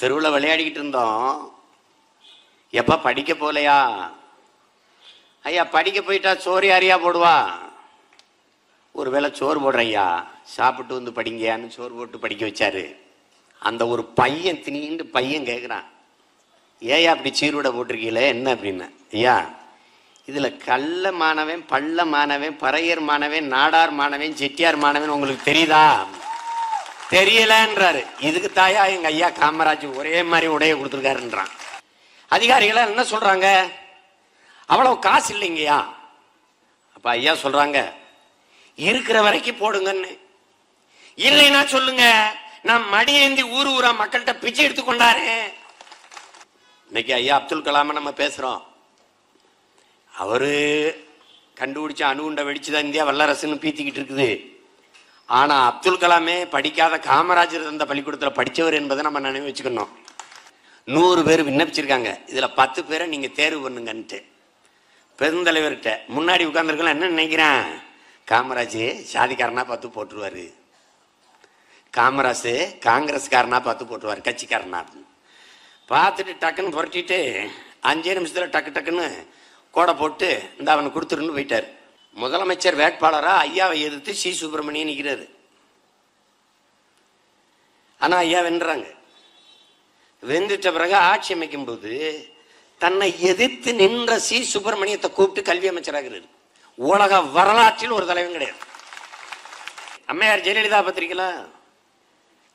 தெருவில் விளையாடிக்கிட்டு இருந்தோம் எப்போ படிக்க போகலையா ஐயா படிக்க போயிட்டா சோறு யாரையா போடுவா ஒரு வேளை சோறு போடுறையா சாப்பிட்டு வந்து படிங்கயான்னு சோறு போட்டு படிக்க வச்சாரு அந்த ஒரு பையன் திணின்னு பையன் கேட்குறான் ஏயா அப்படி சீருடை போட்டிருக்கீங்களே என்ன அப்படின்னு ஐயா இதில் கள்ள மாணவன் பள்ள மாணவன் பறையர் மாணவன் நாடார் மாணவன் செட்டியார் மாணவன் உங்களுக்கு தெரியுதா தெரியலன்றாரு இதுக்கு தாயா எங்க ஐயா காமராஜ் ஒரே மாதிரி உடைய கொடுத்துருக்காருன்றான் அதிகாரிகளா என்ன சொல்றாங்க அவ்வளவு காசு இல்லைங்கய்யா அப்ப ஐயா சொல்றாங்க இருக்கிற வரைக்கும் போடுங்கன்னு இல்லைன்னா சொல்லுங்க நான் மடியேந்தி ஊர் ஊரா மக்கள்கிட்ட பிச்சை எடுத்துக்கொண்டாரு இன்னைக்கு ஐயா அப்துல் கலாம நம்ம பேசுறோம் அவரு கண்டுபிடிச்ச அணுகுண்டை வெடிச்சுதான் இந்தியா வல்லரசுன்னு பீத்திக்கிட்டு இருக்குது ஆனால் அப்துல் கலாமே படிக்காத காமராஜர் தந்த பள்ளிக்கூடத்தில் படித்தவர் என்பதை நம்ம நினைவு வச்சுக்கணும் நூறு பேர் விண்ணப்பிச்சிருக்காங்க இதில் பத்து பேரை நீங்கள் தேர்வு பண்ணுங்கன்ட்டு பெருந்தலைவர்கிட்ட முன்னாடி உட்காந்துருக்கலாம் என்ன நினைக்கிறேன் காமராஜ் சாதிக்காரனா பார்த்து போட்டுருவாரு காமராஜ் காங்கிரஸ்காரனா பார்த்து போட்டுருவார் கட்சிக்காரனா பார்த்துட்டு டக்குன்னு புரட்டிட்டு அஞ்சே நிமிஷத்தில் டக்கு டக்குன்னு கோடை போட்டு இந்த அவனை கொடுத்துருன்னு போயிட்டார் முதலமைச்சர் வேட்பாளராக ஐயாவை எதிர்த்து சி சுப்பிரமணியன் நிற்கிறாரு ஆனால் ஐயா வென்றாங்க வெந்துட்ட பிறகு ஆட்சி அமைக்கும் போது தன்னை எதிர்த்து நின்ற சி சுப்பிரமணியத்தை கூப்பிட்டு கல்வி அமைச்சராகிறார் உலக வரலாற்றில் ஒரு தலைவன் கிடையாது அம்மையார் ஜெயலலிதா பத்திரிக்கலாம்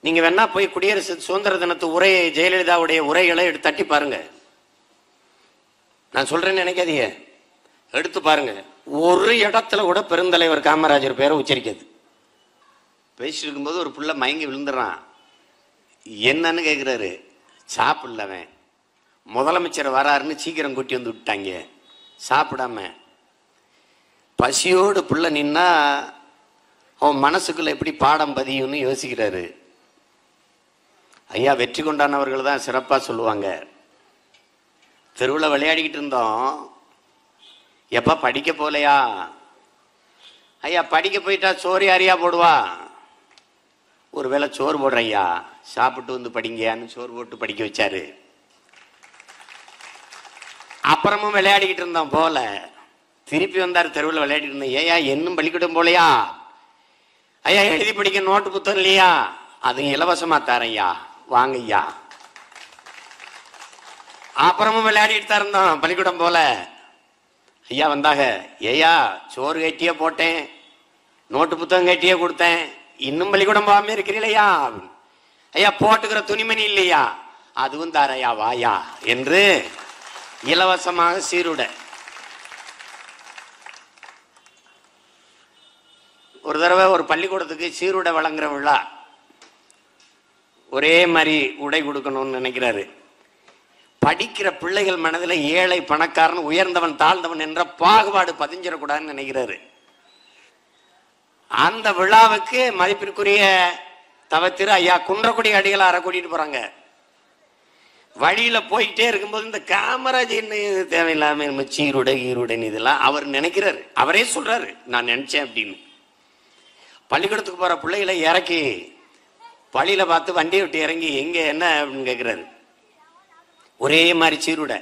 நீங்க வேணா போய் குடியரசு சுதந்திர தினத்து உரையை ஜெயலலிதாவுடைய உரைகளை எடுத்து தட்டி பாருங்க நான் சொல்றேன்னு நினைக்காதீங்க எடுத்து பாருங்க ஒரு இடத்துல கூட பெருந்தலைவர் காமராஜர் பேரை உச்சரிக்கிறது பேசிட்டு இருக்கும்போது ஒரு புள்ள மயங்கி விழுந்துடுறான் என்னன்னு கேட்குறாரு சாப்பிடலவன் முதலமைச்சர் வராருன்னு சீக்கிரம் கூட்டி வந்து விட்டாங்க சாப்பிடாம பசியோடு புள்ள நின்னா அவன் மனசுக்குள்ளே எப்படி பாடம் பதியும்னு யோசிக்கிறாரு ஐயா வெற்றி கொண்டானவர்கள் தான் சிறப்பாக சொல்லுவாங்க தெருவில் விளையாடிக்கிட்டு இருந்தோம் எப்போ படிக்க போகலையா ஐயா படிக்க போயிட்டா சோறு யாரையா போடுவா ஒரு வேளை சோறு போடுறேன் ஐயா சாப்பிட்டு வந்து படிங்கயான்னு சோறு போட்டு படிக்க வச்சாரு அப்புறமும் விளையாடிக்கிட்டு இருந்தோம் போல திருப்பி வந்தார் தெருவில் விளையாடிட்டு இருந்தேன் ஏயா இன்னும் பள்ளிக்கூடம் போலையா ஐயா எழுதி படிக்க நோட்டு புத்தகம் இல்லையா அது இலவசமாக தரையா வாங்க ஐயா அப்புறமும் விளையாடிட்டு தான் இருந்தோம் பள்ளிக்கூடம் போல ஐயா வந்தாங்க ஏயா சோறு கட்டியே போட்டேன் நோட்டு புத்தகம் கட்டியே கொடுத்தேன் இன்னும் பள்ளிக்கூடம் போகாம இருக்கிறீங்களா ஐயா போட்டுக்கிற துணிமணி இல்லையா அதுவும் தாரையா வாயா என்று இலவசமாக சீருட ஒரு தடவை ஒரு பள்ளிக்கூடத்துக்கு சீருடை வழங்குற விழா ஒரே மாதிரி உடை கொடுக்கணும்னு நினைக்கிறாரு படிக்கிற பிள்ளைகள் மனதில் ஏழை பணக்காரன் உயர்ந்தவன் தாழ்ந்தவன் என்ற பாகுபாடு பதிஞ்சிடக்கூடாதுன்னு நினைக்கிறாரு அந்த விழாவுக்கு மதிப்பிற்குரிய தவத்திரு ஐயா குன்றக்குடி அடிகளார கூட்டிட்டு போறாங்க வழியில போயிட்டே இருக்கும்போது இந்த காமராஜ் என்ன தேவையில்லாம சீருடை ஈருடன் இதெல்லாம் அவர் நினைக்கிறாரு அவரே சொல்றாரு நான் நினைச்சேன் அப்படின்னு பள்ளிக்கூடத்துக்கு போற பிள்ளைகளை இறக்கி வழியில பார்த்து வண்டியை விட்டு இறங்கி எங்க என்ன அப்படின்னு கேட்கிறாரு ஒரே மாதிரி சீருடை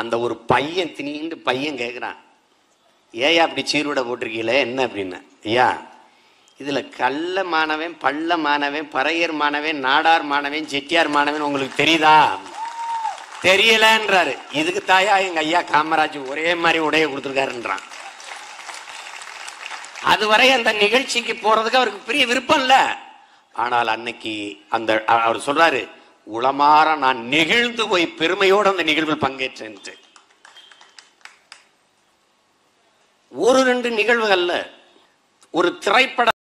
அந்த ஒரு பையன் திணின்னு பையன் கேட்குறான் ஏயா அப்படி சீருடை போட்டிருக்கீங்களே என்ன அப்படின்னு ஐயா இதில் கள்ள மாணவன் பள்ள மாணவன் பறையர் மாணவன் நாடார் மாணவன் செட்டியார் மாணவன் உங்களுக்கு தெரியுதா தெரியலன்றாரு இதுக்கு தாயா எங்கள் ஐயா காமராஜ் ஒரே மாதிரி உடைய கொடுத்துருக்காருன்றான் அதுவரை அந்த நிகழ்ச்சிக்கு போகிறதுக்கு அவருக்கு பெரிய விருப்பம் இல்லை ஆனால் அன்னைக்கு அந்த அவர் சொல்கிறாரு உளமாற நான் நெகிழ்ந்து போய் பெருமையோடு அந்த நிகழ்வில் பங்கேற்றேன் ஒரு ரெண்டு நிகழ்வு அல்ல ஒரு திரைப்பட